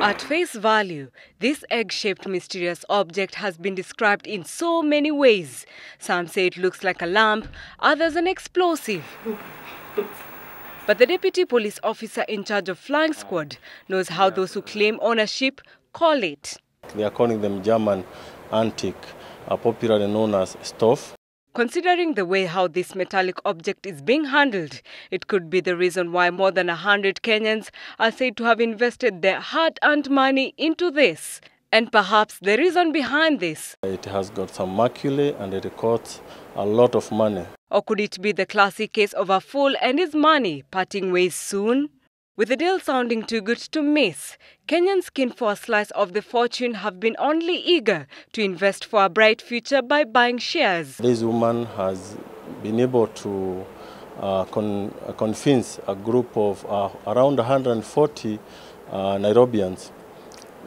At face value, this egg-shaped mysterious object has been described in so many ways. Some say it looks like a lamp, others an explosive. But the deputy police officer in charge of flying squad knows how those who claim ownership call it. They are calling them German antique, uh, popularly known as Stoff. Considering the way how this metallic object is being handled, it could be the reason why more than a 100 Kenyans are said to have invested their hard-earned money into this. And perhaps the reason behind this. It has got some maculae and it costs a lot of money. Or could it be the classic case of a fool and his money parting ways soon? With the deal sounding too good to miss, Kenyans keen for a slice of the fortune have been only eager to invest for a bright future by buying shares. This woman has been able to uh, con uh, convince a group of uh, around 140 uh, Nairobians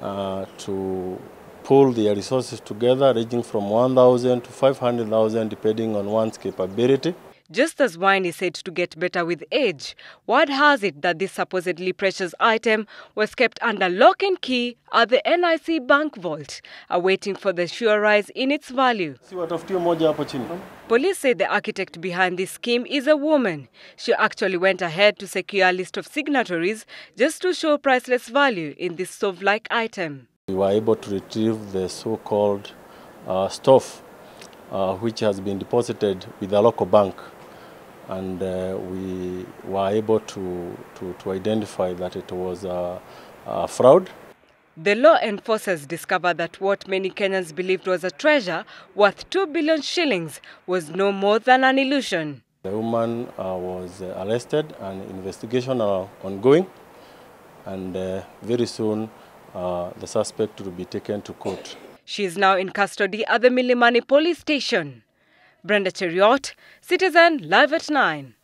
uh, to pull their resources together, ranging from 1,000 to 500,000, depending on one's capability. Just as wine is said to get better with age, what has it that this supposedly precious item was kept under lock and key at the NIC bank vault, awaiting for the sure rise in its value. Police say the architect behind this scheme is a woman. She actually went ahead to secure a list of signatories just to show priceless value in this stove-like item. We were able to retrieve the so-called uh, stove, uh, which has been deposited with a local bank and uh, we were able to, to, to, identify that it was a, a fraud. The law enforcers discovered that what many Kenyans believed was a treasure worth 2 billion shillings was no more than an illusion. The woman uh, was arrested and investigation are ongoing and uh, very soon uh, the suspect will be taken to court. She is now in custody at the Milimani police station. Brenda Cheriot, Citizen Live at 9.